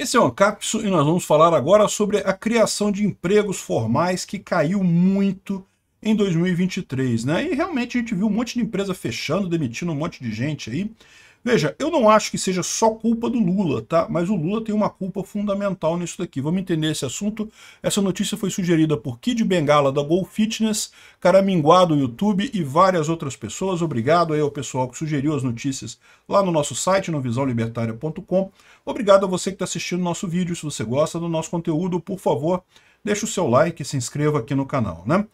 Esse é o Ancapsu e nós vamos falar agora sobre a criação de empregos formais que caiu muito em 2023, né? E realmente a gente viu um monte de empresa fechando, demitindo um monte de gente aí. Veja, eu não acho que seja só culpa do Lula, tá? Mas o Lula tem uma culpa fundamental nisso daqui. Vamos entender esse assunto. Essa notícia foi sugerida por Kid Bengala, da Go Fitness, Caraminguá do YouTube e várias outras pessoas. Obrigado aí ao pessoal que sugeriu as notícias lá no nosso site, no visãolibertária.com. Obrigado a você que está assistindo o nosso vídeo. Se você gosta do nosso conteúdo, por favor, deixa o seu like e se inscreva aqui no canal, né?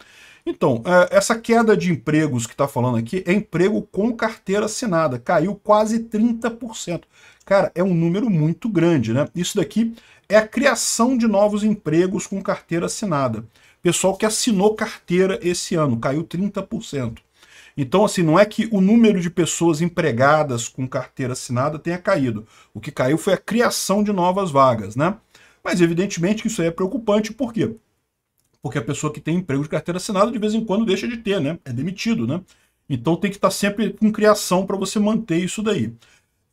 Então, é, essa queda de empregos que está falando aqui é emprego com carteira assinada. Caiu quase 30%. Cara, é um número muito grande, né? Isso daqui é a criação de novos empregos com carteira assinada. Pessoal que assinou carteira esse ano, caiu 30%. Então, assim, não é que o número de pessoas empregadas com carteira assinada tenha caído. O que caiu foi a criação de novas vagas, né? Mas, evidentemente, que isso aí é preocupante, por quê? porque a pessoa que tem emprego de carteira assinada de vez em quando deixa de ter, né? É demitido, né? Então tem que estar tá sempre com criação para você manter isso daí.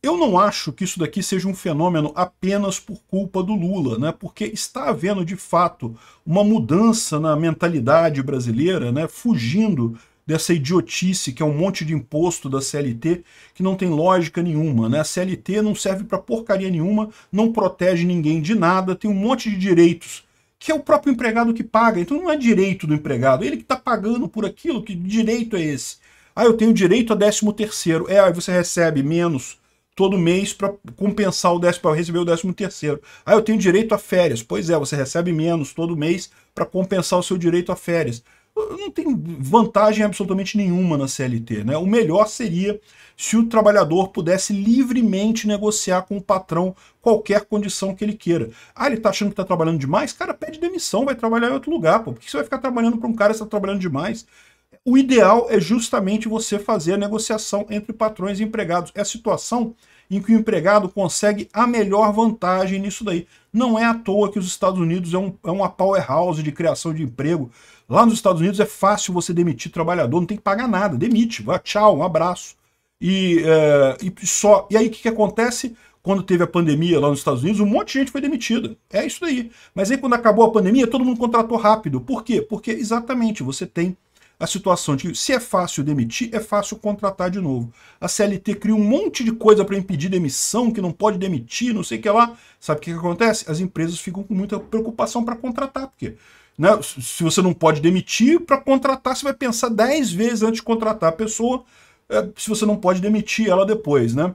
Eu não acho que isso daqui seja um fenômeno apenas por culpa do Lula, né? Porque está havendo de fato uma mudança na mentalidade brasileira, né? Fugindo dessa idiotice que é um monte de imposto da CLT que não tem lógica nenhuma, né? A CLT não serve para porcaria nenhuma, não protege ninguém de nada, tem um monte de direitos que é o próprio empregado que paga. Então não é direito do empregado, ele que está pagando por aquilo, que direito é esse? Ah, eu tenho direito a 13 terceiro. É, aí você recebe menos todo mês para compensar o décimo, para receber o décimo terceiro. Ah, eu tenho direito a férias. Pois é, você recebe menos todo mês para compensar o seu direito a férias não tem vantagem absolutamente nenhuma na CLT. Né? O melhor seria se o trabalhador pudesse livremente negociar com o patrão qualquer condição que ele queira. Ah, ele está achando que está trabalhando demais? Cara, pede demissão, vai trabalhar em outro lugar. Pô. Por que você vai ficar trabalhando para um cara que está trabalhando demais? O ideal é justamente você fazer a negociação entre patrões e empregados. É a situação em que o empregado consegue a melhor vantagem nisso daí. Não é à toa que os Estados Unidos é, um, é uma powerhouse de criação de emprego. Lá nos Estados Unidos é fácil você demitir trabalhador, não tem que pagar nada, demite, vai, tchau, um abraço. E, é, e só. E aí o que, que acontece? Quando teve a pandemia lá nos Estados Unidos, um monte de gente foi demitida. É isso daí. Mas aí quando acabou a pandemia, todo mundo contratou rápido. Por quê? Porque exatamente você tem a situação de que se é fácil demitir, é fácil contratar de novo. A CLT cria um monte de coisa para impedir demissão, que não pode demitir, não sei o que lá. Sabe o que, que acontece? As empresas ficam com muita preocupação para contratar, porque né? Se você não pode demitir, para contratar, você vai pensar 10 vezes antes de contratar a pessoa, é, se você não pode demitir ela depois. Né?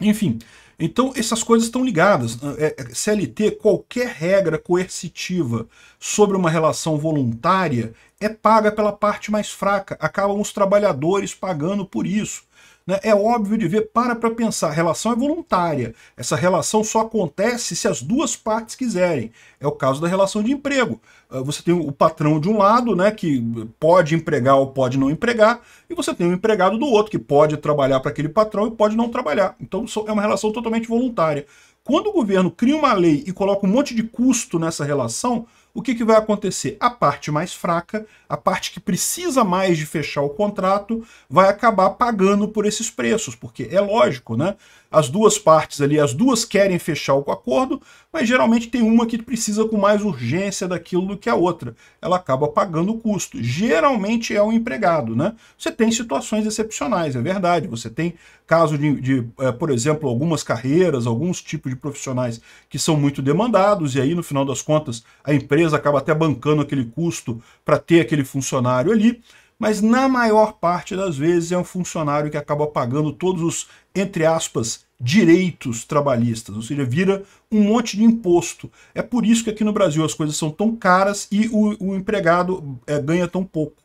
Enfim, então essas coisas estão ligadas. É, é, CLT, qualquer regra coercitiva sobre uma relação voluntária é paga pela parte mais fraca. Acabam os trabalhadores pagando por isso. Né? É óbvio de ver, para para pensar, a relação é voluntária. Essa relação só acontece se as duas partes quiserem. É o caso da relação de emprego. Ah, você tem o patrão de um lado, né, que pode empregar ou pode não empregar, e você tem o empregado do outro, que pode trabalhar para aquele patrão e pode não trabalhar. Então é uma relação totalmente voluntária. Quando o governo cria uma lei e coloca um monte de custo nessa relação, o que, que vai acontecer? A parte mais fraca, a parte que precisa mais de fechar o contrato, vai acabar pagando por esses preços, porque é lógico, né? as duas partes ali, as duas querem fechar o acordo, mas geralmente tem uma que precisa com mais urgência daquilo do que a outra. Ela acaba pagando o custo. Geralmente é o empregado, né? Você tem situações excepcionais, é verdade. Você tem caso de, de é, por exemplo, algumas carreiras, alguns tipos de profissionais que são muito demandados, e aí, no final das contas, a empresa acaba até bancando aquele custo para ter aquele funcionário ali mas na maior parte das vezes é um funcionário que acaba pagando todos os, entre aspas, direitos trabalhistas, ou seja, vira um monte de imposto. É por isso que aqui no Brasil as coisas são tão caras e o, o empregado é, ganha tão pouco.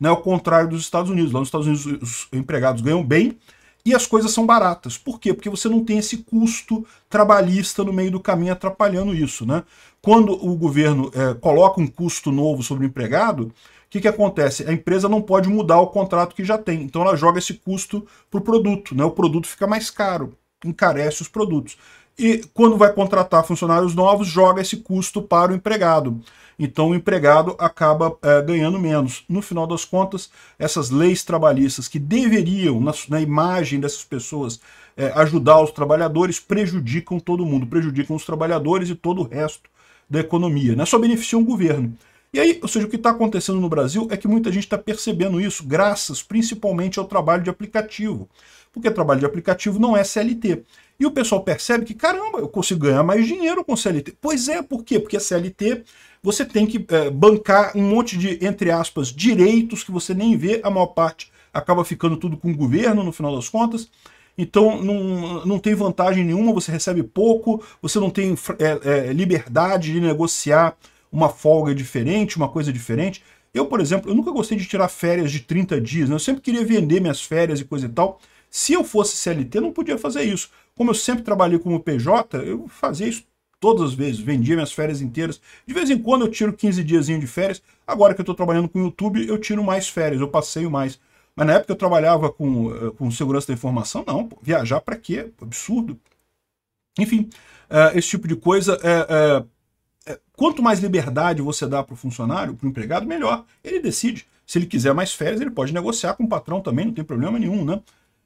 Né? Ao contrário dos Estados Unidos. Lá nos Estados Unidos os empregados ganham bem, e as coisas são baratas. Por quê? Porque você não tem esse custo trabalhista no meio do caminho atrapalhando isso. Né? Quando o governo é, coloca um custo novo sobre o empregado, o que, que acontece? A empresa não pode mudar o contrato que já tem, então ela joga esse custo para o produto, né? o produto fica mais caro, encarece os produtos. E quando vai contratar funcionários novos, joga esse custo para o empregado. Então o empregado acaba é, ganhando menos. No final das contas, essas leis trabalhistas que deveriam, na, na imagem dessas pessoas, é, ajudar os trabalhadores, prejudicam todo mundo, prejudicam os trabalhadores e todo o resto da economia, né? só beneficiam o governo. E aí, ou seja, o que está acontecendo no Brasil é que muita gente está percebendo isso, graças principalmente ao trabalho de aplicativo. Porque trabalho de aplicativo não é CLT. E o pessoal percebe que, caramba, eu consigo ganhar mais dinheiro com CLT. Pois é, por quê? Porque a CLT você tem que é, bancar um monte de, entre aspas, direitos que você nem vê, a maior parte acaba ficando tudo com o governo no final das contas. Então não, não tem vantagem nenhuma, você recebe pouco, você não tem é, é, liberdade de negociar uma folga diferente, uma coisa diferente. Eu, por exemplo, eu nunca gostei de tirar férias de 30 dias, né? eu sempre queria vender minhas férias e coisa e tal. Se eu fosse CLT, eu não podia fazer isso. Como eu sempre trabalhei como PJ, eu fazia isso todas as vezes, vendia minhas férias inteiras. De vez em quando eu tiro 15 diazinho de férias. Agora que eu estou trabalhando com o YouTube, eu tiro mais férias, eu passeio mais. Mas na época eu trabalhava com, eh, com segurança da informação, não. Pô, viajar para quê? Absurdo. Enfim, uh, esse tipo de coisa. Uh, uh, é, quanto mais liberdade você dá para o funcionário, para o empregado, melhor. Ele decide. Se ele quiser mais férias, ele pode negociar com o patrão também, não tem problema nenhum, né?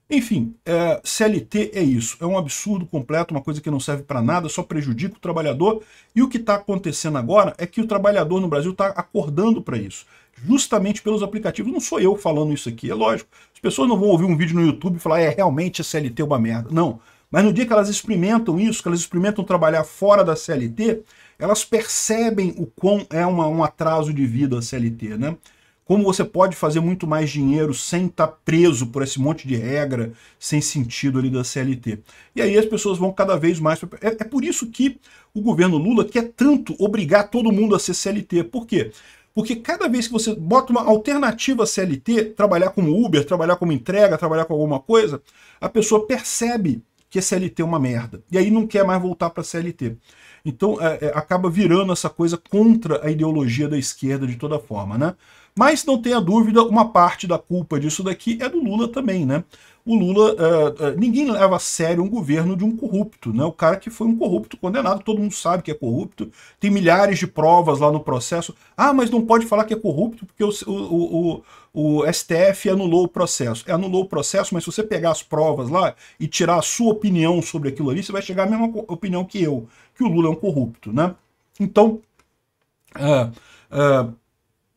Enfim, é, CLT é isso, é um absurdo completo, uma coisa que não serve para nada, só prejudica o trabalhador. E o que está acontecendo agora é que o trabalhador no Brasil está acordando para isso, justamente pelos aplicativos. Não sou eu falando isso aqui, é lógico. As pessoas não vão ouvir um vídeo no YouTube e falar, é, realmente a CLT é uma merda. Não, mas no dia que elas experimentam isso, que elas experimentam trabalhar fora da CLT, elas percebem o quão é uma, um atraso de vida a CLT, né? Como você pode fazer muito mais dinheiro sem estar tá preso por esse monte de regra sem sentido ali da CLT. E aí as pessoas vão cada vez mais... Pra... É, é por isso que o governo Lula quer tanto obrigar todo mundo a ser CLT. Por quê? Porque cada vez que você bota uma alternativa CLT, trabalhar como Uber, trabalhar como entrega, trabalhar com alguma coisa, a pessoa percebe que a CLT é uma merda. E aí não quer mais voltar para a CLT. Então é, é, acaba virando essa coisa contra a ideologia da esquerda de toda forma, né? Mas não tenha dúvida, uma parte da culpa disso daqui é do Lula também, né? o Lula, uh, uh, ninguém leva a sério um governo de um corrupto, né? O cara que foi um corrupto condenado, todo mundo sabe que é corrupto, tem milhares de provas lá no processo. Ah, mas não pode falar que é corrupto porque o, o, o, o STF anulou o processo. É, anulou o processo, mas se você pegar as provas lá e tirar a sua opinião sobre aquilo ali, você vai chegar à mesma opinião que eu, que o Lula é um corrupto, né? Então, uh,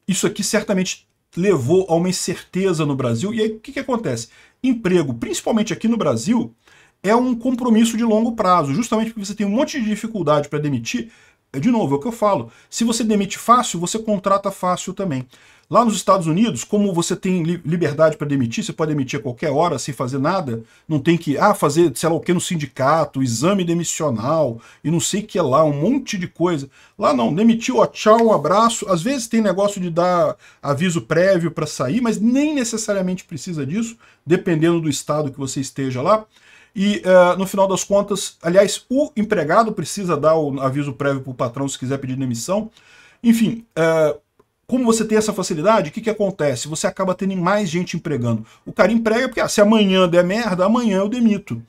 isso aqui certamente levou a uma incerteza no Brasil. E aí, o que, que acontece? emprego, principalmente aqui no Brasil, é um compromisso de longo prazo, justamente porque você tem um monte de dificuldade para demitir, é de novo, é o que eu falo. Se você demite fácil, você contrata fácil também. Lá nos Estados Unidos, como você tem liberdade para demitir, você pode demitir a qualquer hora sem fazer nada, não tem que ah, fazer sei lá o que no sindicato, exame demissional e não sei o que lá, um monte de coisa. Lá não, demitiu, ó, tchau, um abraço. Às vezes tem negócio de dar aviso prévio para sair, mas nem necessariamente precisa disso, dependendo do estado que você esteja lá. E uh, no final das contas, aliás, o empregado precisa dar o aviso prévio para o patrão se quiser pedir demissão. Enfim, uh, como você tem essa facilidade, o que, que acontece? Você acaba tendo mais gente empregando. O cara emprega porque ah, se amanhã der merda, amanhã eu demito.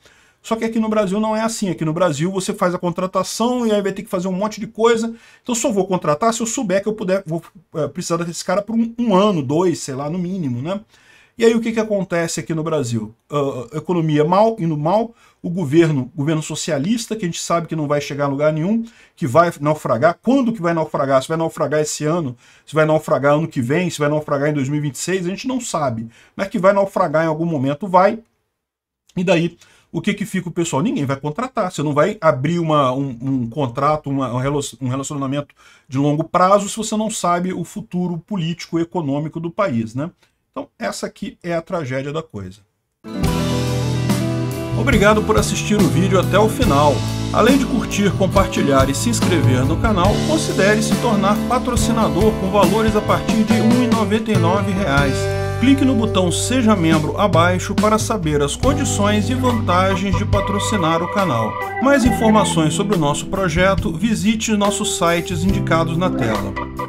Só que aqui no Brasil não é assim. Aqui no Brasil você faz a contratação e aí vai ter que fazer um monte de coisa. Então só vou contratar se eu souber que eu puder, vou é, precisar desse cara por um, um ano, dois, sei lá, no mínimo, né? E aí o que, que acontece aqui no Brasil? Uh, economia mal, indo mal, o governo, governo socialista, que a gente sabe que não vai chegar a lugar nenhum, que vai naufragar. Quando que vai naufragar? Se vai naufragar esse ano, se vai naufragar ano que vem, se vai naufragar em 2026, a gente não sabe. Mas que vai naufragar em algum momento, vai. E daí o que que fica o pessoal? Ninguém vai contratar. Você não vai abrir uma, um, um contrato, uma, um relacionamento de longo prazo se você não sabe o futuro político e econômico do país, né? Então, essa aqui é a tragédia da coisa. Obrigado por assistir o vídeo até o final. Além de curtir, compartilhar e se inscrever no canal, considere se tornar patrocinador com valores a partir de R$ 1,99. Clique no botão Seja Membro abaixo para saber as condições e vantagens de patrocinar o canal. Mais informações sobre o nosso projeto, visite nossos sites indicados na tela.